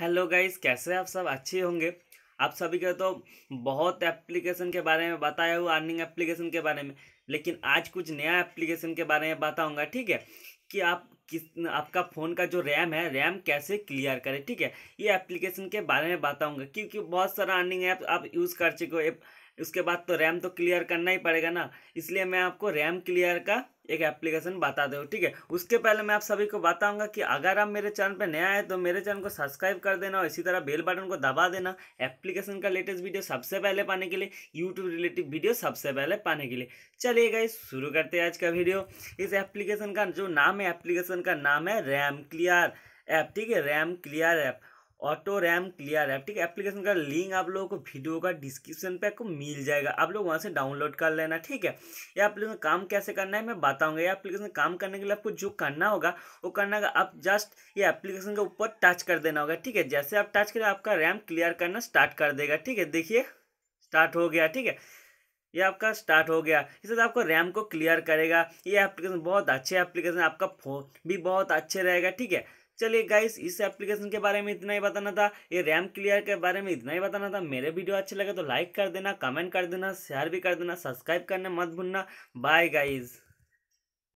hello guys कैसे आप सब अच्छे होंगे आप सभी के तो बहुत एप्लीकेशन के बारे में बताया हुआ अर्निंग एप्लीकेशन के बारे में लेकिन आज कुछ नया एप्लीकेशन के बारे में बताऊंगा ठीक है कि आप किस आपका फ़ोन का जो रैम है रैम कैसे क्लियर करें ठीक है ये एप्लीकेशन के बारे में बताऊँगा क्योंकि बहुत सारा अर्निंग ऐप आप यूज़ कर चुके हो उसके बाद तो रैम तो क्लियर करना ही पड़ेगा ना इसलिए मैं आपको रैम क्लियर का एक एप्लीकेशन बता दो ठीक है उसके पहले मैं आप सभी को बताऊंगा कि अगर आप मेरे चैनल पर नया है तो मेरे चैनल को सब्सक्राइब कर देना और इसी तरह बेल बटन को दबा देना एप्लीकेशन का लेटेस्ट वीडियो सबसे पहले पाने के लिए यूट्यूब रिलेटिव वीडियो सबसे पहले पाने के लिए चलिए गाइस शुरू करते हैं आज का वीडियो इस एप्लीकेशन का जो नाम है एप्लीकेशन का नाम है रैम क्लियर ऐप ठीक है RAM clear app auto RAM clear app ठीक है एप्लीकेशन का लिंक आप लोगों को वीडियो का डिस्क्रिप्शन पे आपको मिल जाएगा आप लोग वहाँ से डाउनलोड कर लेना ठीक है ये एप्लीकेशन काम कैसे करना है मैं बताऊँगा ये एप्लीकेशन काम करने के लिए आपको जो करना होगा वो करना होगा आप जस्ट ये एप्लीकेशन के ऊपर टच कर देना होगा ठीक है जैसे आप टच करें आपका रैम क्लियर करना स्टार्ट कर देगा ठीक है देखिए स्टार्ट हो गया ठीक है ये आपका स्टार्ट हो गया इससे आपको रैम को क्लियर करेगा ये एप्लीकेशन बहुत अच्छे एप्लीकेशन आपका फ़ोन भी बहुत अच्छे रहेगा ठीक है चलिए गाइस इस एप्लीकेशन के बारे में इतना ही बताना था ये रैम क्लियर के बारे में इतना ही बताना था मेरे वीडियो अच्छे लगे तो लाइक कर देना कमेंट कर देना शेयर भी कर देना सब्सक्राइब करना मत भूलना बाय गाइज़